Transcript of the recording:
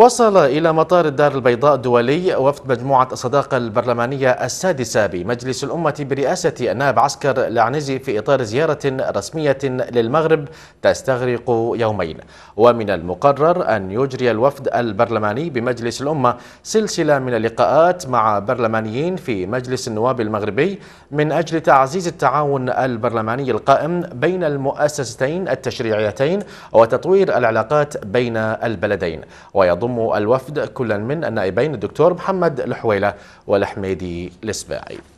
وصل إلى مطار الدار البيضاء الدولي وفد مجموعة الصداقة البرلمانية السادسة بمجلس الأمة برئاسة النائب عسكر العنزي في إطار زيارة رسمية للمغرب تستغرق يومين ومن المقرر أن يجري الوفد البرلماني بمجلس الأمة سلسلة من اللقاءات مع برلمانيين في مجلس النواب المغربي من أجل تعزيز التعاون البرلماني القائم بين المؤسستين التشريعيتين وتطوير العلاقات بين البلدين ويضم يضم الوفد كلا من النائبين الدكتور محمد الحويلة والحميدي السباعي